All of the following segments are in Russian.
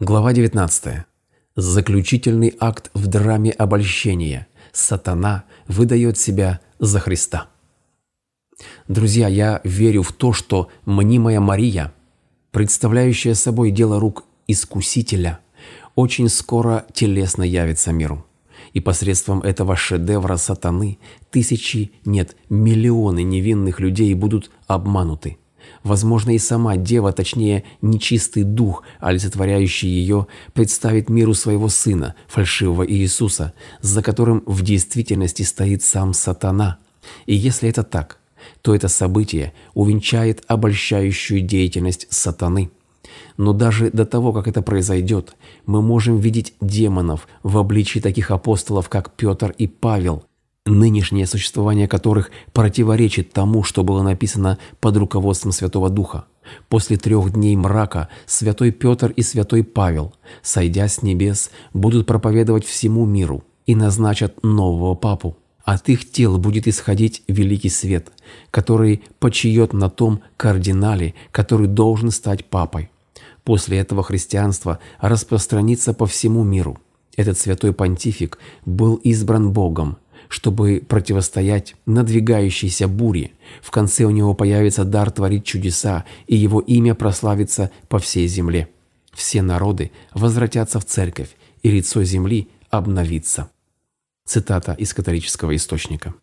Глава 19. Заключительный акт в драме обольщения. Сатана выдает себя за Христа. Друзья, я верю в то, что мнимая Мария, представляющая собой дело рук Искусителя, очень скоро телесно явится миру. И посредством этого шедевра сатаны тысячи, нет, миллионы невинных людей будут обмануты, Возможно, и сама дева, точнее, нечистый дух, олицетворяющий ее, представит миру своего сына, фальшивого Иисуса, за которым в действительности стоит сам сатана. И если это так, то это событие увенчает обольщающую деятельность сатаны. Но даже до того, как это произойдет, мы можем видеть демонов в обличии таких апостолов, как Петр и Павел, нынешнее существование которых противоречит тому, что было написано под руководством Святого Духа. После трех дней мрака Святой Петр и Святой Павел, сойдя с небес, будут проповедовать всему миру и назначат нового папу. От их тел будет исходить великий свет, который почиет на том кардинале, который должен стать папой. После этого христианство распространится по всему миру. Этот святой понтифик был избран Богом, чтобы противостоять надвигающейся буре. В конце у него появится дар творить чудеса, и его имя прославится по всей земле. Все народы возвратятся в церковь, и лицо земли обновится. Цитата из католического источника.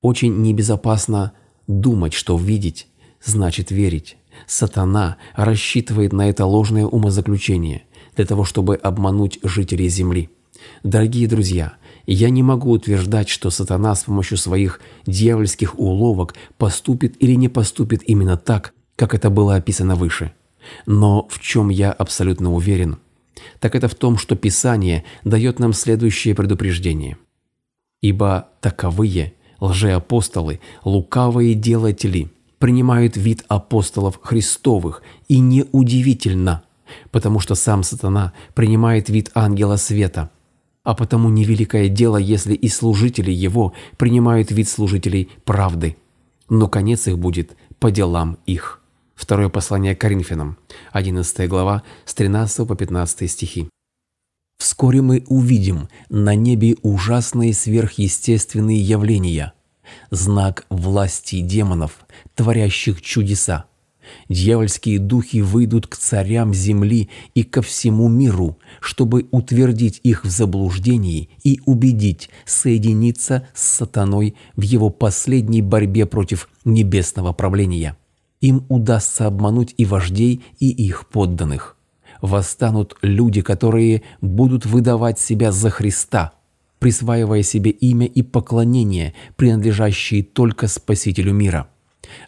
Очень небезопасно думать, что видеть значит верить. Сатана рассчитывает на это ложное умозаключение для того, чтобы обмануть жителей земли. Дорогие друзья, я не могу утверждать, что сатана с помощью своих дьявольских уловок поступит или не поступит именно так, как это было описано выше. Но в чем я абсолютно уверен, так это в том, что Писание дает нам следующее предупреждение. «Ибо таковые лжеапостолы, лукавые делатели, принимают вид апостолов Христовых, и неудивительно, потому что сам сатана принимает вид ангела света – а потому невеликое дело, если и служители его принимают вид служителей правды. Но конец их будет по делам их. Второе послание Коринфянам, 11 глава, с 13 по 15 стихи. Вскоре мы увидим на небе ужасные сверхъестественные явления, знак власти демонов, творящих чудеса. Дьявольские духи выйдут к царям земли и ко всему миру, чтобы утвердить их в заблуждении и убедить соединиться с сатаной в его последней борьбе против небесного правления. Им удастся обмануть и вождей, и их подданных. Восстанут люди, которые будут выдавать себя за Христа, присваивая себе имя и поклонение, принадлежащие только Спасителю мира.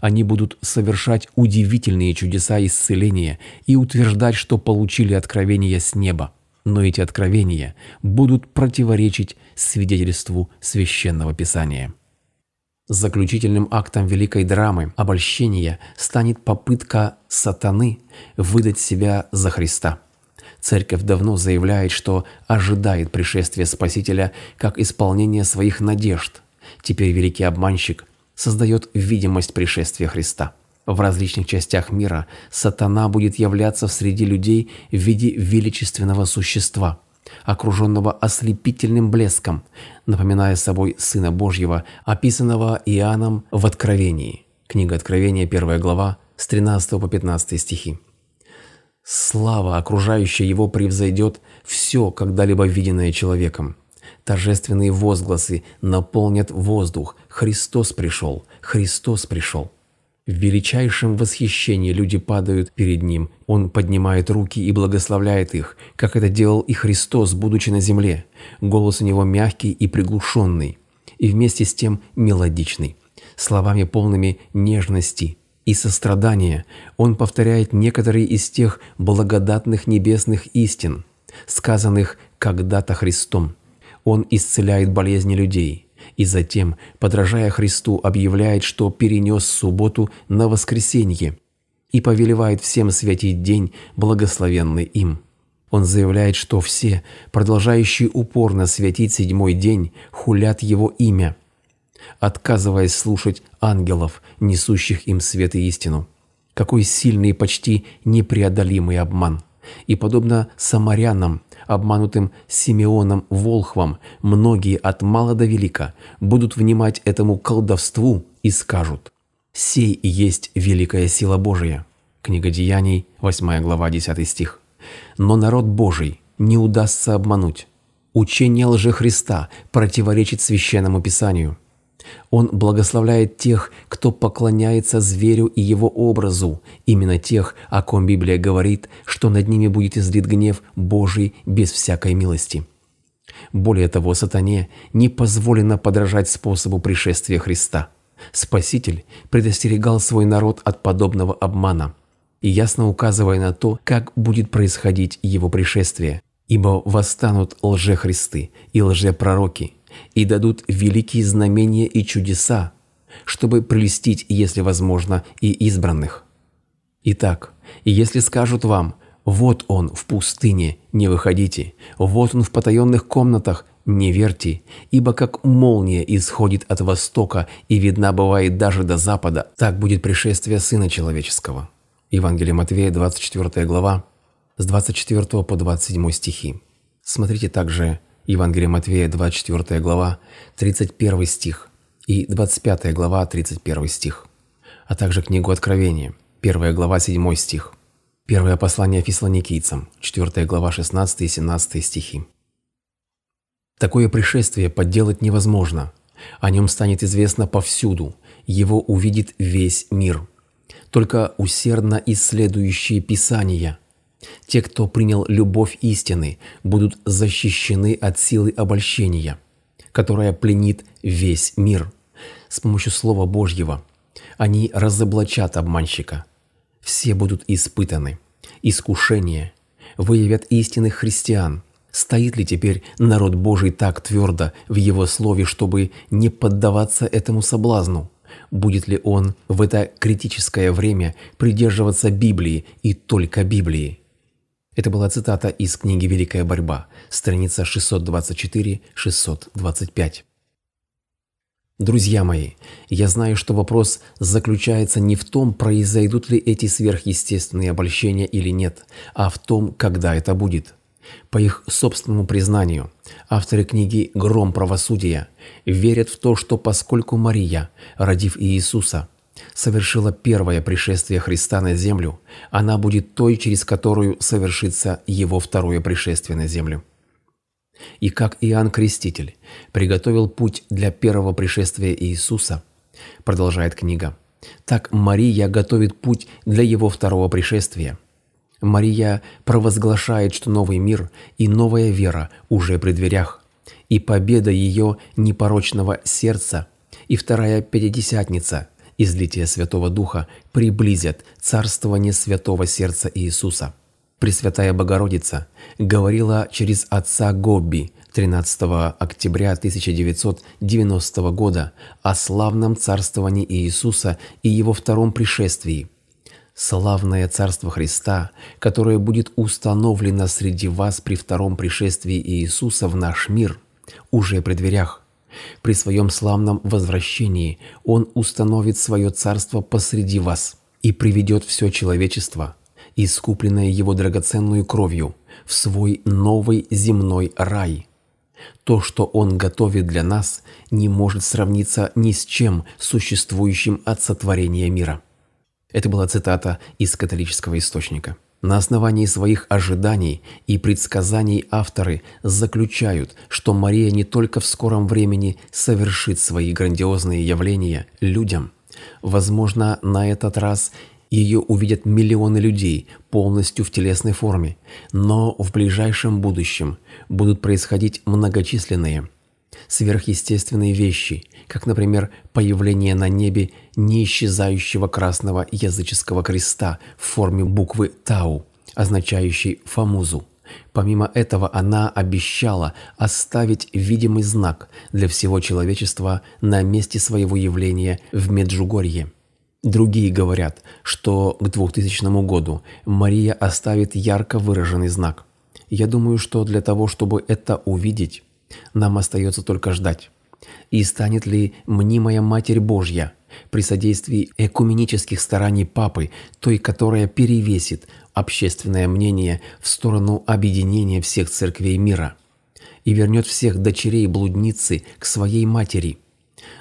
Они будут совершать удивительные чудеса исцеления и утверждать, что получили откровения с неба. Но эти откровения будут противоречить свидетельству священного писания. Заключительным актом великой драмы обольщения станет попытка сатаны выдать себя за Христа. Церковь давно заявляет, что ожидает пришествия Спасителя как исполнение своих надежд. Теперь великий обманщик создает видимость пришествия Христа. В различных частях мира сатана будет являться среди людей в виде величественного существа, окруженного ослепительным блеском, напоминая собой Сына Божьего, описанного Иоанном в Откровении. Книга Откровения, 1 глава, с 13 по 15 стихи. Слава, окружающая его, превзойдет все, когда-либо виденное человеком. Торжественные возгласы наполнят воздух. Христос пришел! Христос пришел! В величайшем восхищении люди падают перед Ним. Он поднимает руки и благословляет их, как это делал и Христос, будучи на земле. Голос у Него мягкий и приглушенный, и вместе с тем мелодичный. Словами полными нежности и сострадания Он повторяет некоторые из тех благодатных небесных истин, сказанных когда-то Христом. Он исцеляет болезни людей и затем, подражая Христу, объявляет, что перенес субботу на воскресенье и повелевает всем святить день, благословенный им. Он заявляет, что все, продолжающие упорно святить седьмой день, хулят его имя, отказываясь слушать ангелов, несущих им свет и истину. Какой сильный и почти непреодолимый обман! и, подобно самарянам, обманутым Симеоном волхвам, многие от мала до велика будут внимать этому колдовству и скажут «Сей и есть великая сила Божия». Книга Деяний, 8 глава, 10 стих. Но народ Божий не удастся обмануть. Учение лжехриста противоречит Священному Писанию – он благословляет тех, кто поклоняется зверю и его образу, именно тех, о ком Библия говорит, что над ними будет излит гнев Божий без всякой милости. Более того, сатане не позволено подражать способу пришествия Христа. Спаситель предостерегал свой народ от подобного обмана, и ясно указывая на то, как будет происходить его пришествие. «Ибо восстанут лжехристы и лжепророки, и дадут великие знамения и чудеса, чтобы прелестить, если возможно, и избранных. Итак, если скажут вам «Вот он в пустыне, не выходите, вот он в потаенных комнатах, не верьте, ибо как молния исходит от востока и видна бывает даже до запада, так будет пришествие Сына Человеческого». Евангелие Матвея, 24 глава, с 24 по 27 стихи. Смотрите также Евангелие Матвея, 24 глава, 31 стих и 25 глава, 31 стих, а также книгу Откровения, 1 глава, 7 стих, первое послание фессалоникийцам, 4 глава, 16 и 17 стихи. Такое пришествие подделать невозможно. О нем станет известно повсюду, его увидит весь мир. Только усердно исследующие Писания – те, кто принял любовь истины, будут защищены от силы обольщения, которая пленит весь мир. С помощью Слова Божьего они разоблачат обманщика. Все будут испытаны. Искушение выявят истинных христиан. Стоит ли теперь народ Божий так твердо в его слове, чтобы не поддаваться этому соблазну? Будет ли он в это критическое время придерживаться Библии и только Библии? Это была цитата из книги «Великая борьба», страница 624-625. Друзья мои, я знаю, что вопрос заключается не в том, произойдут ли эти сверхъестественные обольщения или нет, а в том, когда это будет. По их собственному признанию, авторы книги «Гром правосудия» верят в то, что поскольку Мария, родив Иисуса, совершила первое пришествие Христа на землю, она будет той, через которую совершится его второе пришествие на землю. И как Иоанн Креститель приготовил путь для первого пришествия Иисуса, продолжает книга, так Мария готовит путь для его второго пришествия. Мария провозглашает, что новый мир и новая вера уже при дверях, и победа ее непорочного сердца, и вторая Пятидесятница – излитие Святого Духа приблизят царствование Святого Сердца Иисуса. Пресвятая Богородица говорила через отца Гобби 13 октября 1990 года о славном царствовании Иисуса и его втором пришествии. «Славное царство Христа, которое будет установлено среди вас при втором пришествии Иисуса в наш мир, уже при дверях. При своем славном возвращении он установит свое царство посреди вас и приведет все человечество, искупленное его драгоценную кровью, в свой новый земной рай. То, что он готовит для нас, не может сравниться ни с чем существующим от сотворения мира. Это была цитата из католического источника. На основании своих ожиданий и предсказаний авторы заключают, что Мария не только в скором времени совершит свои грандиозные явления людям. Возможно, на этот раз ее увидят миллионы людей полностью в телесной форме, но в ближайшем будущем будут происходить многочисленные – Сверхъестественные вещи, как, например, появление на небе неисчезающего красного языческого креста в форме буквы «Тау», означающей «Фамузу». Помимо этого, она обещала оставить видимый знак для всего человечества на месте своего явления в Меджугорье. Другие говорят, что к 2000 году Мария оставит ярко выраженный знак. Я думаю, что для того, чтобы это увидеть, нам остается только ждать. И станет ли мнимая Матерь Божья при содействии экуменических стараний Папы, той, которая перевесит общественное мнение в сторону объединения всех церквей мира и вернет всех дочерей блудницы к своей матери.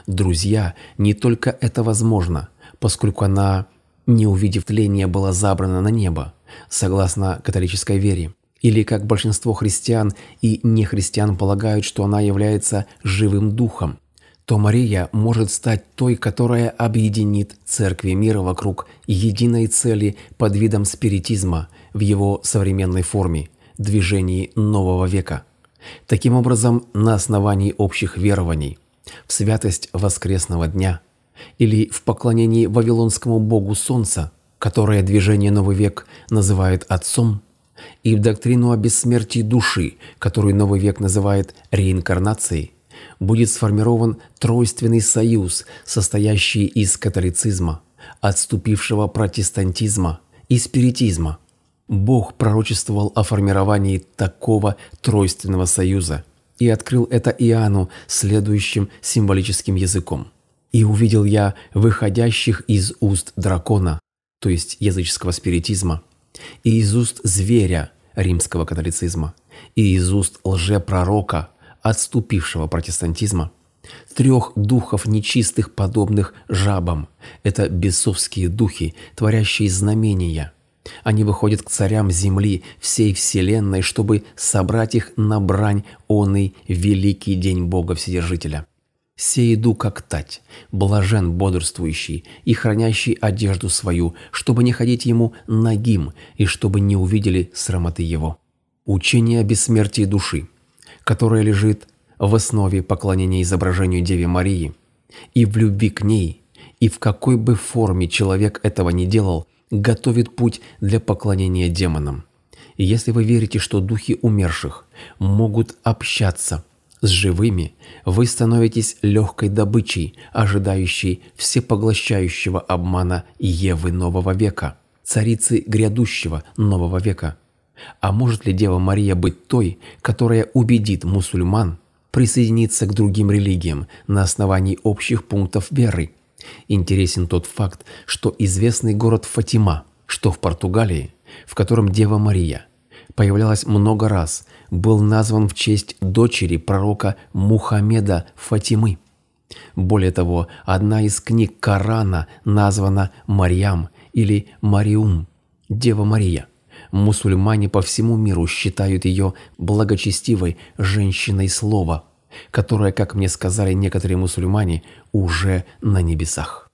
Друзья, не только это возможно, поскольку она, не увидев тления, была забрана на небо, согласно католической вере или, как большинство христиан и нехристиан полагают, что она является живым духом, то Мария может стать той, которая объединит церкви мира вокруг единой цели под видом спиритизма в его современной форме – движении нового века. Таким образом, на основании общих верований, в святость воскресного дня или в поклонении вавилонскому богу солнца, которое движение «Новый век» называет отцом – и в доктрину о бессмертии души, которую новый век называет реинкарнацией, будет сформирован тройственный союз, состоящий из католицизма, отступившего протестантизма и спиритизма. Бог пророчествовал о формировании такого тройственного союза и открыл это Иоанну следующим символическим языком. «И увидел я выходящих из уст дракона», то есть языческого спиритизма, и из уст зверя римского католицизма, и из уст лжепророка, отступившего протестантизма, трех духов нечистых, подобных жабам. Это бесовские духи, творящие знамения. Они выходят к царям земли, всей вселенной, чтобы собрать их на брань оный великий день Бога Вседержителя. Се иду как тать, блажен бодрствующий и хранящий одежду свою, чтобы не ходить ему нагим и чтобы не увидели срамоты его. Учение о бессмертии души, которое лежит в основе поклонения изображению Деве Марии, и в любви к ней, и в какой бы форме человек этого не делал, готовит путь для поклонения демонам. И если вы верите, что духи умерших могут общаться – с живыми, вы становитесь легкой добычей, ожидающей всепоглощающего обмана Евы нового века, царицы грядущего нового века. А может ли Дева Мария быть той, которая убедит мусульман присоединиться к другим религиям на основании общих пунктов веры? Интересен тот факт, что известный город Фатима, что в Португалии, в котором Дева Мария – появлялась много раз, был назван в честь дочери пророка Мухаммеда Фатимы. Более того, одна из книг Корана названа Марьям или Мариум, Дева Мария. Мусульмане по всему миру считают ее благочестивой женщиной слова, которая, как мне сказали некоторые мусульмане, уже на небесах.